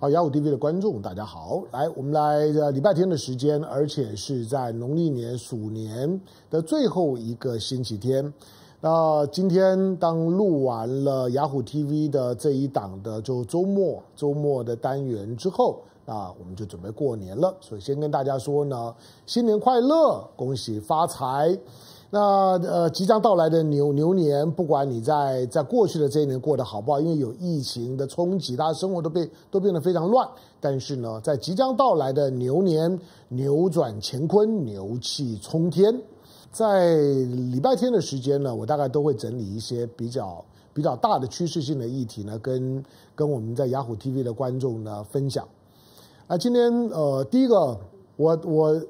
好，雅虎 TV 的观众，大家好！来，我们来礼拜天的时间，而且是在农历年鼠年的最后一个星期天。那今天当录完了雅虎 TV 的这一档的就周末周末的单元之后，那我们就准备过年了。所以先跟大家说呢，新年快乐，恭喜发财！那呃，即将到来的牛牛年，不管你在在过去的这一年过得好不好，因为有疫情的冲击，大家生活都被都变得非常乱。但是呢，在即将到来的牛年，扭转乾坤，牛气冲天。在礼拜天的时间呢，我大概都会整理一些比较比较大的趋势性的议题呢，跟跟我们在雅虎 TV 的观众呢分享。啊，今天呃，第一个，我我。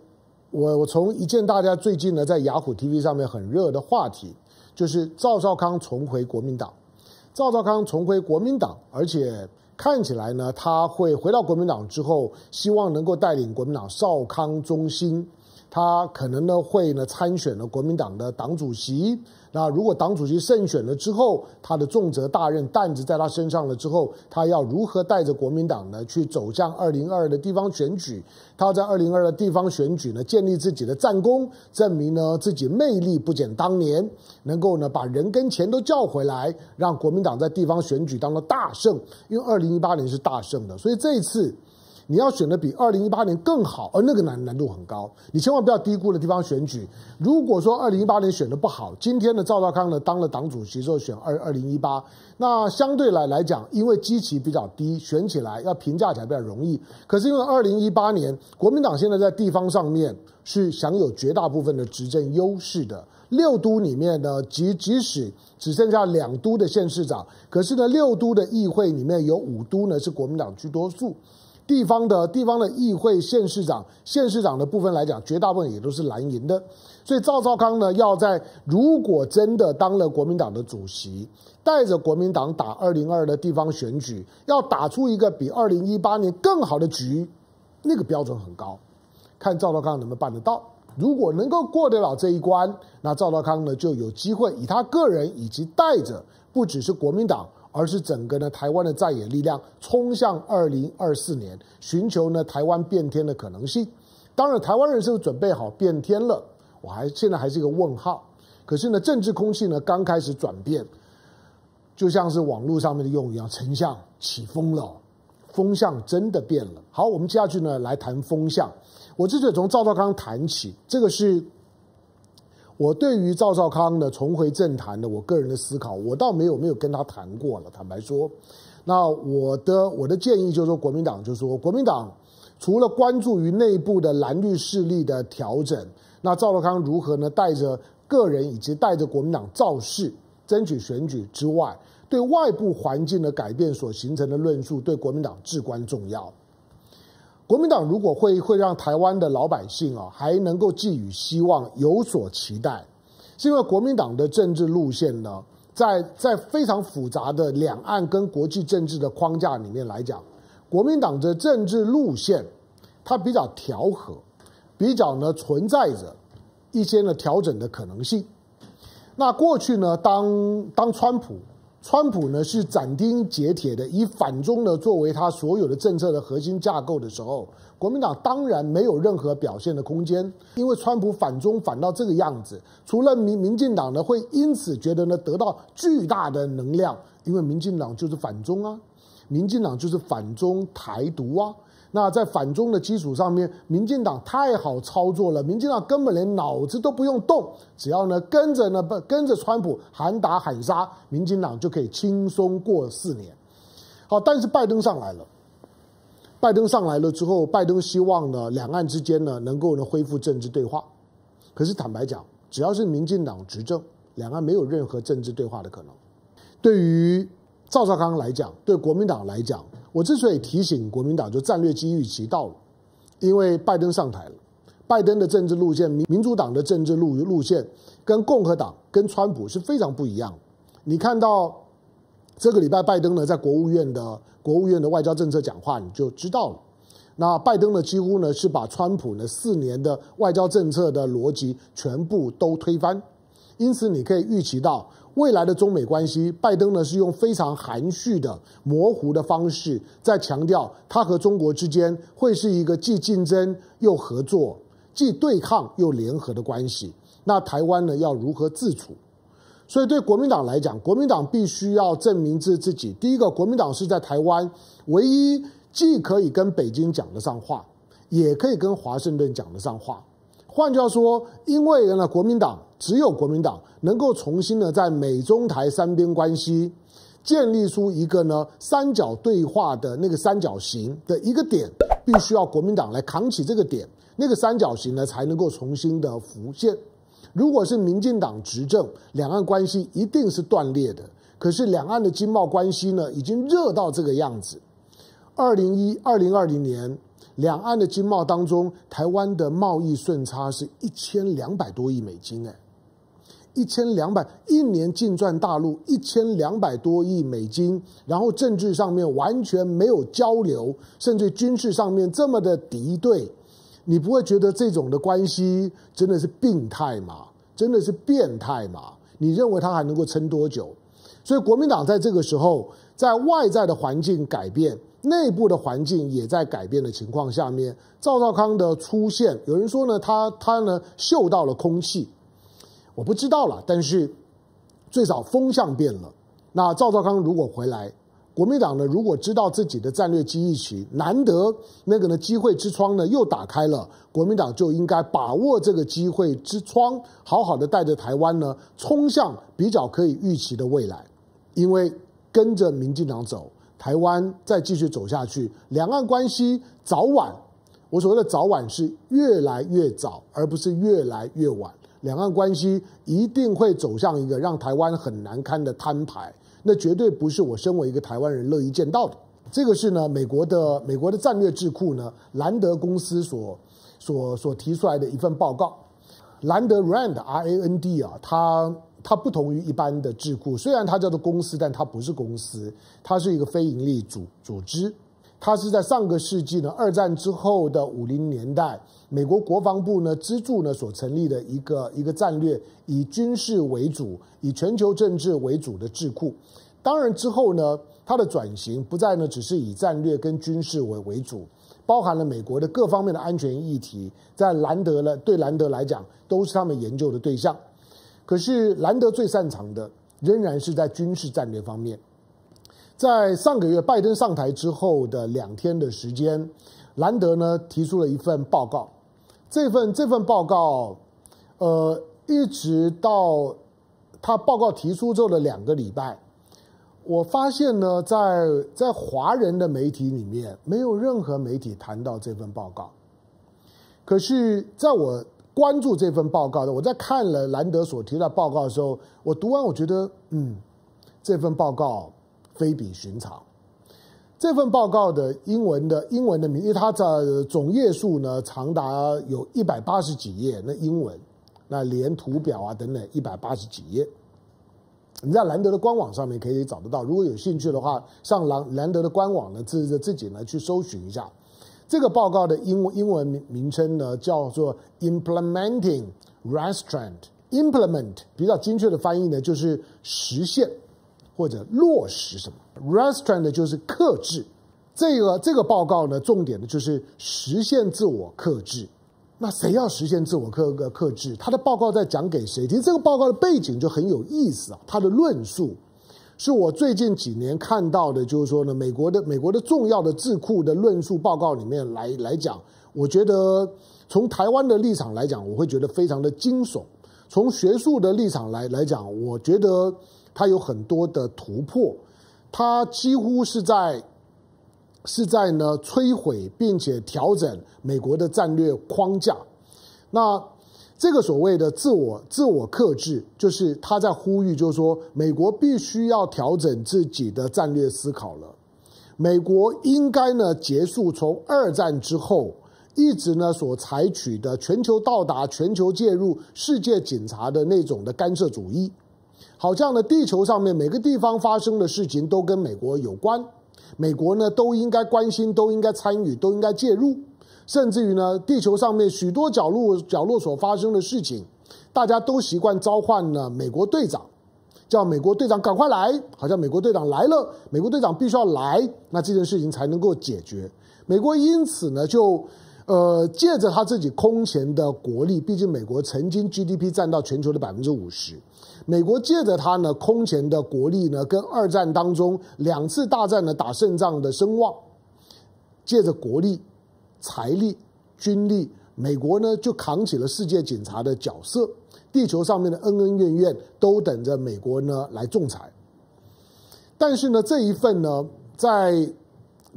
我我从一件大家最近呢在雅虎 TV 上面很热的话题，就是赵少康重回国民党。赵少康重回国民党，而且看起来呢，他会回到国民党之后，希望能够带领国民党少康中心。他可能呢会呢参选了国民党的党主席。那如果党主席胜选了之后，他的重责大任担子在他身上了之后，他要如何带着国民党呢去走向二零二的地方选举？他要在二零二的地方选举呢建立自己的战功，证明呢自己魅力不减当年，能够呢把人跟钱都叫回来，让国民党在地方选举当了大胜。因为二零一八年是大胜的，所以这一次。你要选的比二零一八年更好，而那个难难度很高，你千万不要低估的地方选举。如果说二零一八年选的不好，今天的赵少康呢当了党主席之后选二二零一八，那相对来来讲，因为基期比较低，选起来要评价起来比较容易。可是因为二零一八年国民党现在在地方上面是享有绝大部分的执政优势的，六都里面呢，即即使只剩下两都的县市长，可是呢六都的议会里面有五都呢是国民党居多数。地方的地方的议会县市长县市长的部分来讲，绝大部分也都是蓝营的。所以赵少康呢，要在如果真的当了国民党的主席，带着国民党打二零二的地方选举，要打出一个比二零一八年更好的局，那个标准很高。看赵少康能不能办得到。如果能够过得了这一关，那赵少康呢就有机会以他个人以及带着不只是国民党。而是整个呢，台湾的在野力量冲向二零二四年，寻求呢台湾变天的可能性。当然，台湾人是不是准备好变天了？我还现在还是一个问号。可是呢，政治空气呢刚开始转变，就像是网络上面的用语样，丞相起风了，风向真的变了。好，我们接下去呢来谈风向。我这以从赵道康谈起，这个是。我对于赵少康的重回政坛的，我个人的思考，我倒没有没有跟他谈过了。坦白说，那我的我的建议就是说，国民党就是说，国民党除了关注于内部的蓝绿势力的调整，那赵少康如何呢？带着个人以及带着国民党造势，争取选举之外，对外部环境的改变所形成的论述，对国民党至关重要。国民党如果会会让台湾的老百姓啊还能够寄予希望、有所期待，是因为国民党的政治路线呢，在在非常复杂的两岸跟国际政治的框架里面来讲，国民党的政治路线它比较调和，比较呢存在着一些呢调整的可能性。那过去呢，当当川普。川普呢是斩钉截铁的以反中呢作为他所有的政策的核心架构的时候，国民党当然没有任何表现的空间，因为川普反中反到这个样子，除了民民进党呢会因此觉得呢得到巨大的能量，因为民进党就是反中啊，民进党就是反中台独啊。那在反中的基础上面，民进党太好操作了，民进党根本连脑子都不用动，只要呢跟着呢不跟着川普喊打喊杀，民进党就可以轻松过四年。好，但是拜登上来了，拜登上来了之后，拜登希望呢两岸之间呢能够呢恢复政治对话。可是坦白讲，只要是民进党执政，两岸没有任何政治对话的可能。对于赵少康来讲，对国民党来讲。我之所以提醒国民党，就战略机遇期到了，因为拜登上台了，拜登的政治路线，民民主党的政治路路线，跟共和党跟川普是非常不一样。你看到这个礼拜拜登呢在国务院的国务院的外交政策讲话，你就知道了。那拜登呢几乎呢是把川普呢四年的外交政策的逻辑全部都推翻，因此你可以预期到。未来的中美关系，拜登呢是用非常含蓄的、模糊的方式在强调他和中国之间会是一个既竞争又合作、既对抗又联合的关系。那台湾呢要如何自处？所以对国民党来讲，国民党必须要证明自自己。第一个，国民党是在台湾唯一既可以跟北京讲得上话，也可以跟华盛顿讲得上话。换句话说，因为呢，国民党。只有国民党能够重新的在美中台三边关系建立出一个呢三角对话的那个三角形的一个点，必须要国民党来扛起这个点，那个三角形呢才能够重新的浮现。如果是民进党执政，两岸关系一定是断裂的。可是两岸的经贸关系呢，已经热到这个样子。二零一二零二零年，两岸的经贸当中，台湾的贸易顺差是一千两百多亿美金，哎。一千两百一年净赚大陆一千两百多亿美金，然后政治上面完全没有交流，甚至军事上面这么的敌对，你不会觉得这种的关系真的是病态吗？真的是变态吗？你认为他还能够撑多久？所以国民党在这个时候，在外在的环境改变、内部的环境也在改变的情况下面，赵少康的出现，有人说呢，他他呢嗅到了空气。我不知道了，但是最少风向变了。那赵少康如果回来，国民党呢？如果知道自己的战略机遇期难得，那个呢机会之窗呢又打开了，国民党就应该把握这个机会之窗，好好的带着台湾呢，冲向比较可以预期的未来。因为跟着民进党走，台湾再继续走下去，两岸关系早晚，我所谓的早晚是越来越早，而不是越来越晚。两岸关系一定会走向一个让台湾很难堪的摊牌，那绝对不是我身为一个台湾人乐意见到的。这个是呢，美国的美国的战略智库呢，兰德公司所所所提出来的一份报告。兰德 RAND R A N D 啊，它它不同于一般的智库，虽然它叫做公司，但它不是公司，它是一个非盈利组组织。它是在上个世纪呢，二战之后的五零年代，美国国防部呢资助呢所成立的一个一个战略，以军事为主，以全球政治为主的智库。当然之后呢，它的转型不再呢只是以战略跟军事为为主，包含了美国的各方面的安全议题，在兰德呢对兰德来讲都是他们研究的对象。可是兰德最擅长的仍然是在军事战略方面。在上个月拜登上台之后的两天的时间，兰德呢提出了一份报告。这份这份报告，呃，一直到他报告提出之后的两个礼拜，我发现呢，在在华人的媒体里面没有任何媒体谈到这份报告。可是，在我关注这份报告的，我在看了兰德所提到报告的时候，我读完，我觉得，嗯，这份报告。非比寻常。这份报告的英文的英文的名，因为它的总页数呢长达有一百八十几页，那英文，那连图表啊等等一百八十几页。你在兰德的官网上面可以找得到，如果有兴趣的话，上兰兰德的官网呢自自己呢去搜寻一下。这个报告的英文英文名名称呢叫做 “Implementing Restraint”，Implement 比较精确的翻译呢就是实现。或者落实什么？Restraint 就是克制。这个这个报告呢，重点的就是实现自我克制。那谁要实现自我克克制？他的报告在讲给谁？其实这个报告的背景就很有意思啊。他的论述是我最近几年看到的，就是说呢，美国的美国的重要的智库的论述报告里面来来讲，我觉得从台湾的立场来讲，我会觉得非常的惊悚；从学术的立场来来讲，我觉得。它有很多的突破，它几乎是在是在呢摧毁并且调整美国的战略框架。那这个所谓的自我自我克制，就是他在呼吁，就是说美国必须要调整自己的战略思考了。美国应该呢结束从二战之后一直呢所采取的全球到达、全球介入、世界警察的那种的干涉主义。好像呢，地球上面每个地方发生的事情都跟美国有关，美国呢都应该关心，都应该参与，都应该介入，甚至于呢，地球上面许多角落角落所发生的事情，大家都习惯召唤呢美国队长，叫美国队长赶快来，好像美国队长来了，美国队长必须要来，那这件事情才能够解决。美国因此呢就。呃，借着他自己空前的国力，毕竟美国曾经 GDP 占到全球的百分之五十，美国借着他呢空前的国力呢，跟二战当中两次大战呢打胜仗的声望，借着国力、财力、军力，美国呢就扛起了世界警察的角色，地球上面的恩恩怨怨都等着美国呢来仲裁。但是呢，这一份呢在。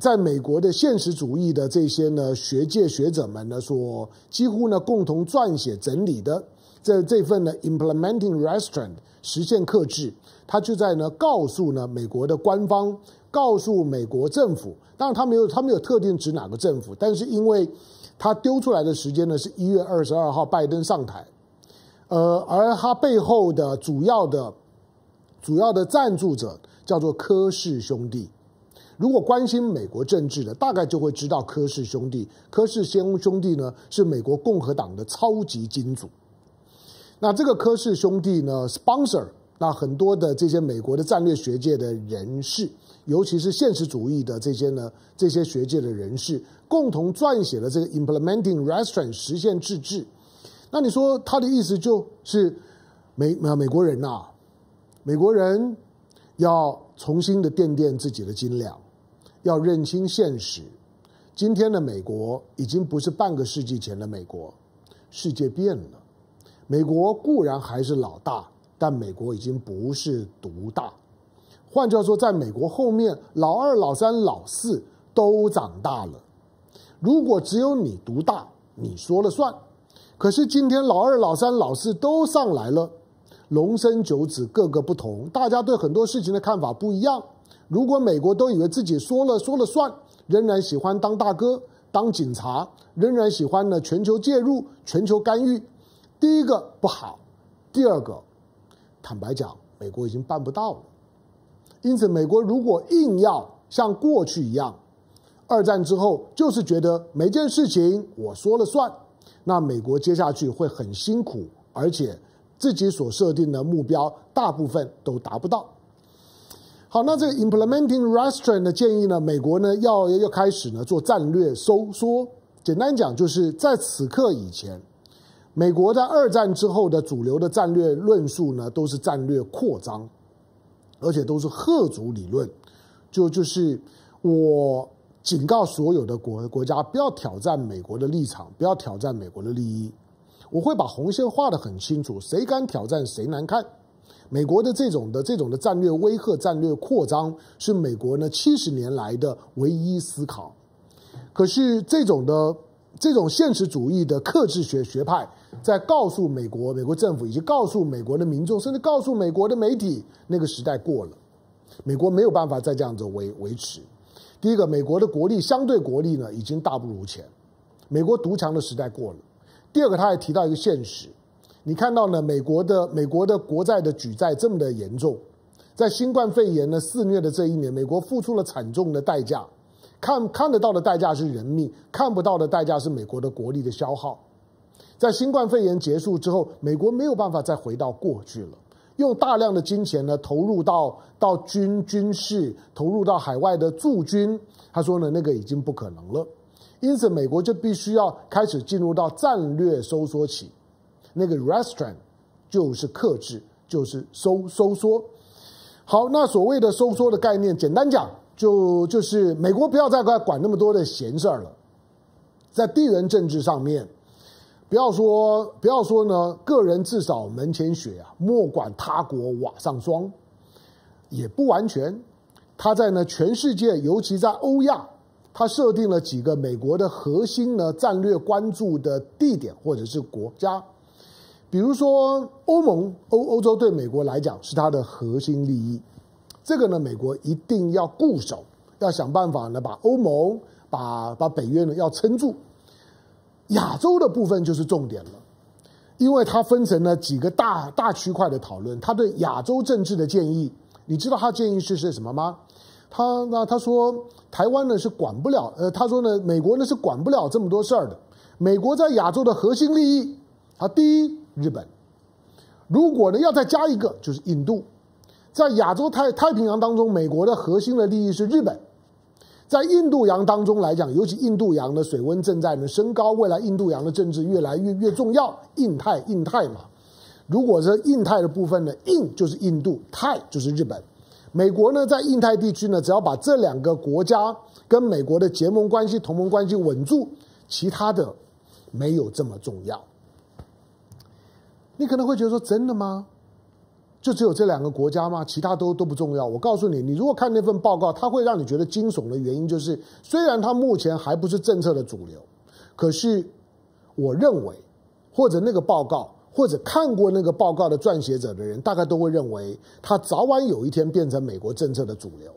在美国的现实主义的这些呢学界学者们呢，说几乎呢共同撰写整理的这这份呢 “Implementing Restraint” 实现克制，他就在呢告诉呢美国的官方，告诉美国政府，当然他没有他没有特定指哪个政府，但是因为他丢出来的时间呢是一月二十二号拜登上台，呃，而他背后的主要的主要的赞助者叫做科氏兄弟。如果关心美国政治的，大概就会知道科氏兄弟，科氏先兄弟呢是美国共和党的超级金主。那这个科氏兄弟呢，sponsor 那很多的这些美国的战略学界的人士，尤其是现实主义的这些呢，这些学界的人士共同撰写了这个 Implementing Restraint 实现自治。那你说他的意思就是美美国人呐，美国人要重新的垫垫自己的斤两。要认清现实，今天的美国已经不是半个世纪前的美国，世界变了。美国固然还是老大，但美国已经不是独大。换句话说，在美国后面，老二、老三、老四都长大了。如果只有你独大，你说了算。可是今天，老二、老三、老四都上来了，龙生九子，各个不同，大家对很多事情的看法不一样。如果美国都以为自己说了说了算，仍然喜欢当大哥、当警察，仍然喜欢呢全球介入、全球干预，第一个不好，第二个，坦白讲，美国已经办不到了。因此，美国如果硬要像过去一样，二战之后就是觉得每件事情我说了算，那美国接下去会很辛苦，而且自己所设定的目标大部分都达不到。好，那这个 implementing restraint 的建议呢？美国呢要要开始呢做战略收缩。简单讲，就是在此刻以前，美国在二战之后的主流的战略论述呢，都是战略扩张，而且都是贺族理论。就就是我警告所有的国国家不要挑战美国的立场，不要挑战美国的利益。我会把红线画的很清楚，谁敢挑战，谁难看。美国的这种的这种的战略威吓、战略扩张，是美国呢七十年来的唯一思考。可是这种的这种现实主义的克制学学派，在告诉美国、美国政府，以及告诉美国的民众，甚至告诉美国的媒体，那个时代过了，美国没有办法再这样子维维持。第一个，美国的国力相对国力呢，已经大不如前，美国独强的时代过了。第二个，他还提到一个现实。你看到呢？美国的美国的国债的举债这么的严重，在新冠肺炎呢肆虐的这一年，美国付出了惨重的代价。看看得到的代价是人命，看不到的代价是美国的国力的消耗。在新冠肺炎结束之后，美国没有办法再回到过去了，用大量的金钱呢投入到到军军事，投入到海外的驻军。他说呢，那个已经不可能了，因此美国就必须要开始进入到战略收缩期。那个 restraint 就是克制，就是收收缩。好，那所谓的收缩的概念，简单讲，就就是美国不要再管那么多的闲事儿了，在地缘政治上面，不要说不要说呢，个人自扫门前雪啊，莫管他国瓦上霜，也不完全。他在呢，全世界，尤其在欧亚，他设定了几个美国的核心呢战略关注的地点或者是国家。比如说，欧盟欧欧洲对美国来讲是它的核心利益，这个呢，美国一定要固守，要想办法呢，把欧盟、把把北约呢要撑住。亚洲的部分就是重点了，因为它分成了几个大大区块的讨论。他对亚洲政治的建议，你知道他建议是是什么吗？他那他说台湾呢是管不了，呃，他说呢美国呢是管不了这么多事儿的。美国在亚洲的核心利益，啊，第一。日本，如果呢要再加一个，就是印度，在亚洲太太平洋当中，美国的核心的利益是日本。在印度洋当中来讲，尤其印度洋的水温正在呢升高，未来印度洋的政治越来越越重要。印太，印太嘛，如果是印太的部分呢，印就是印度，泰就是日本。美国呢在印太地区呢，只要把这两个国家跟美国的结盟关系、同盟关系稳住，其他的没有这么重要。你可能会觉得说真的吗？就只有这两个国家吗？其他都都不重要。我告诉你，你如果看那份报告，它会让你觉得惊悚的原因就是，虽然它目前还不是政策的主流，可是我认为，或者那个报告，或者看过那个报告的撰写者的人，大概都会认为，它早晚有一天变成美国政策的主流。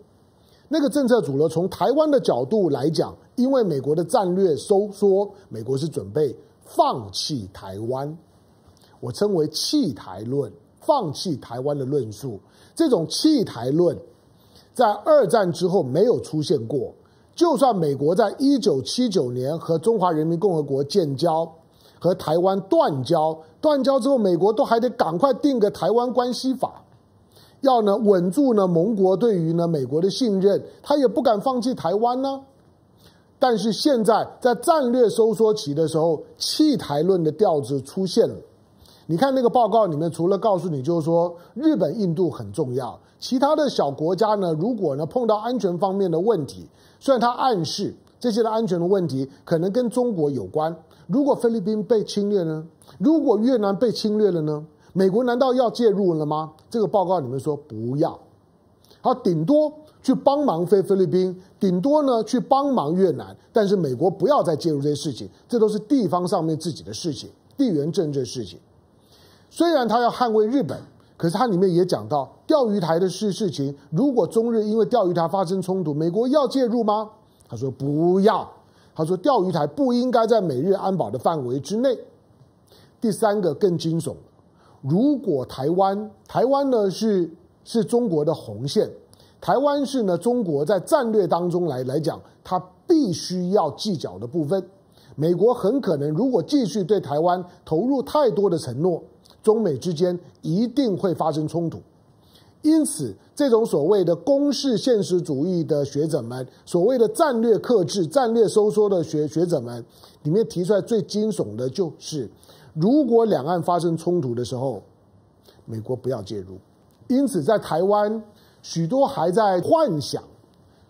那个政策主流，从台湾的角度来讲，因为美国的战略收缩，美国是准备放弃台湾。我称为弃台论，放弃台湾的论述。这种弃台论在二战之后没有出现过。就算美国在一九七九年和中华人民共和国建交，和台湾断交，断交之后，美国都还得赶快定个台湾关系法，要呢稳住呢盟国对于呢美国的信任，他也不敢放弃台湾呢。但是现在在战略收缩期的时候，弃台论的调子出现了。你看那个报告里面，除了告诉你就是说日本、印度很重要，其他的小国家呢，如果呢碰到安全方面的问题，虽然它暗示这些的安全的问题可能跟中国有关，如果菲律宾被侵略呢，如果越南被侵略了呢，美国难道要介入了吗？这个报告里面说不要，好，顶多去帮忙菲菲律宾，顶多呢去帮忙越南，但是美国不要再介入这些事情，这都是地方上面自己的事情，地缘政治事情。虽然他要捍卫日本，可是他里面也讲到钓鱼台的事事情，如果中日因为钓鱼台发生冲突，美国要介入吗？他说不要。他说钓鱼台不应该在美日安保的范围之内。第三个更惊悚，如果台湾，台湾呢是是中国的红线，台湾是呢中国在战略当中来来讲，它必须要计较的部分。美国很可能如果继续对台湾投入太多的承诺。中美之间一定会发生冲突，因此，这种所谓的攻势现实主义的学者们，所谓的战略克制、战略收缩的学学者们，里面提出来最惊悚的就是，如果两岸发生冲突的时候，美国不要介入。因此，在台湾，许多还在幻想，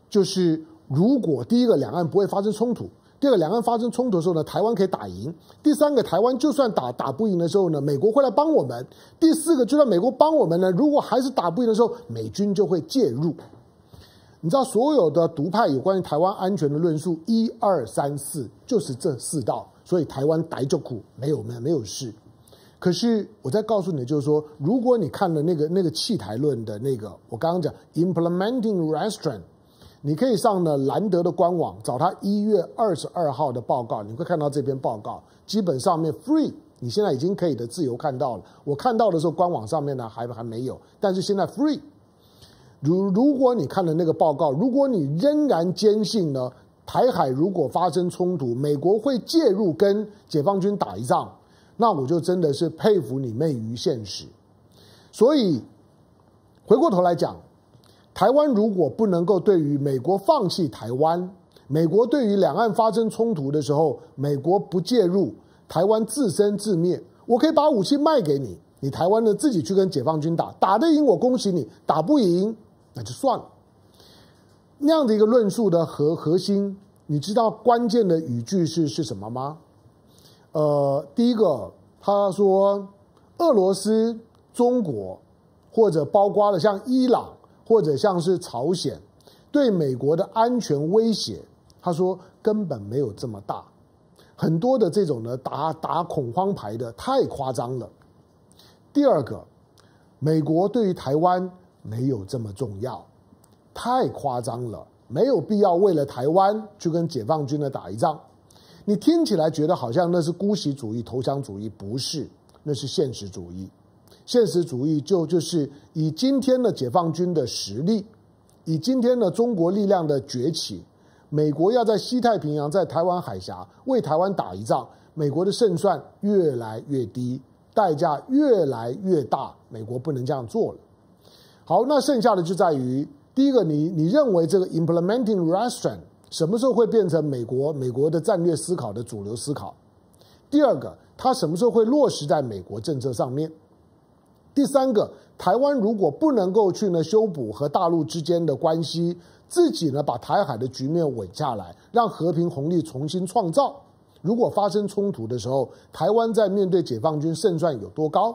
就是如果第一个两岸不会发生冲突。第二个，两岸发生冲突的时候呢，台湾可以打赢；第三个，台湾就算打打不赢的时候呢，美国会来帮我们；第四个，就算美国帮我们呢，如果还是打不赢的时候，美军就会介入。你知道所有的独派有关于台湾安全的论述，一二三四就是这四道，所以台湾逮就苦，没有没有没有事。可是我在告诉你，就是说，如果你看了那个那个弃台论的那个，我刚刚讲 implementing restraint。你可以上呢兰德的官网找他一月二十二号的报告，你会看到这篇报告，基本上面 free，你现在已经可以的自由看到了。我看到的时候官网上面呢还还没有，但是现在 free。如如果你看了那个报告，如果你仍然坚信呢，台海如果发生冲突，美国会介入跟解放军打一仗，那我就真的是佩服你昧于现实。所以回过头来讲。台湾如果不能够对于美国放弃台湾，美国对于两岸发生冲突的时候，美国不介入，台湾自生自灭。我可以把武器卖给你，你台湾的自己去跟解放军打，打得赢我恭喜你，打不赢那就算了。那样的一个论述的核核心，你知道关键的语句是是什么吗？呃，第一个他说，俄罗斯、中国或者包括了像伊朗。或者像是朝鲜对美国的安全威胁，他说根本没有这么大，很多的这种呢打打恐慌牌的太夸张了。第二个，美国对于台湾没有这么重要，太夸张了，没有必要为了台湾去跟解放军的打一仗。你听起来觉得好像那是姑息主义、投降主义，不是，那是现实主义。现实主义就就是以今天的解放军的实力，以今天的中国力量的崛起，美国要在西太平洋、在台湾海峡为台湾打一仗，美国的胜算越来越低，代价越来越大，美国不能这样做了。好，那剩下的就在于：第一个，你你认为这个 implementing restraint 什么时候会变成美国美国的战略思考的主流思考？第二个，它什么时候会落实在美国政策上面？第三个，台湾如果不能够去呢修补和大陆之间的关系，自己呢把台海的局面稳下来，让和平红利重新创造。如果发生冲突的时候，台湾在面对解放军胜算有多高？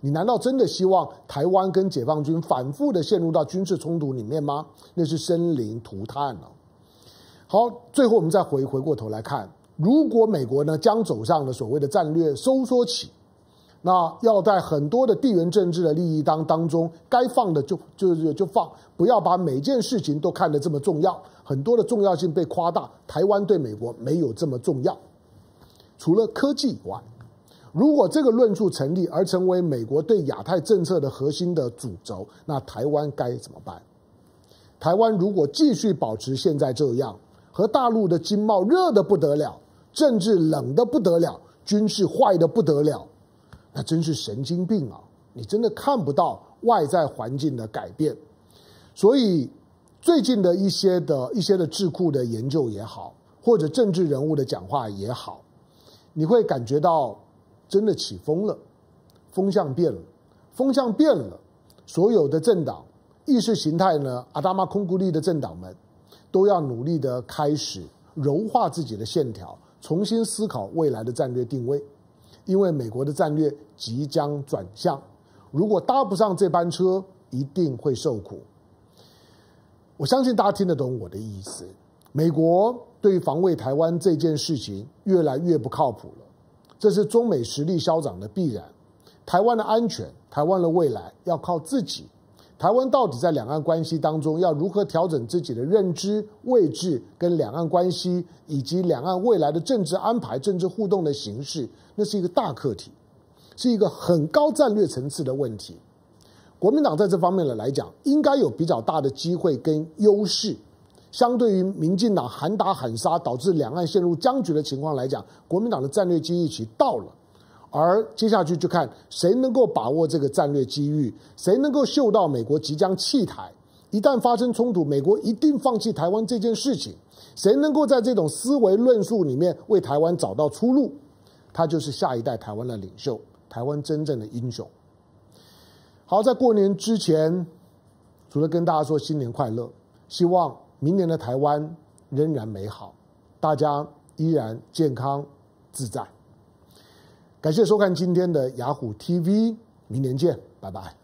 你难道真的希望台湾跟解放军反复的陷入到军事冲突里面吗？那是生灵涂炭了。好，最后我们再回回过头来看，如果美国呢将走上了所谓的战略收缩期。那要在很多的地缘政治的利益当当中，该放的就就就放，不要把每件事情都看得这么重要。很多的重要性被夸大，台湾对美国没有这么重要。除了科技以外，如果这个论述成立而成为美国对亚太政策的核心的主轴，那台湾该怎么办？台湾如果继续保持现在这样，和大陆的经贸热的不得了，政治冷的不得了，军事坏的不得了。那真是神经病啊！你真的看不到外在环境的改变，所以最近的一些的一些的智库的研究也好，或者政治人物的讲话也好，你会感觉到真的起风了，风向变了，风向变了，所有的政党意识形态呢，阿达玛空谷力的政党们都要努力的开始柔化自己的线条，重新思考未来的战略定位。因为美国的战略即将转向，如果搭不上这班车，一定会受苦。我相信大家听得懂我的意思。美国对防卫台湾这件事情越来越不靠谱了，这是中美实力消长的必然。台湾的安全，台湾的未来，要靠自己。台湾到底在两岸关系当中要如何调整自己的认知位置，跟两岸关系以及两岸未来的政治安排、政治互动的形式，那是一个大课题，是一个很高战略层次的问题。国民党在这方面的来讲，应该有比较大的机会跟优势，相对于民进党喊打喊杀导致两岸陷入僵局的情况来讲，国民党的战略机遇期到了。而接下去就看谁能够把握这个战略机遇，谁能够嗅到美国即将弃台，一旦发生冲突，美国一定放弃台湾这件事情，谁能够在这种思维论述里面为台湾找到出路，他就是下一代台湾的领袖，台湾真正的英雄。好，在过年之前，除了跟大家说新年快乐，希望明年的台湾仍然美好，大家依然健康自在。感谢收看今天的雅虎 TV，明年见，拜拜。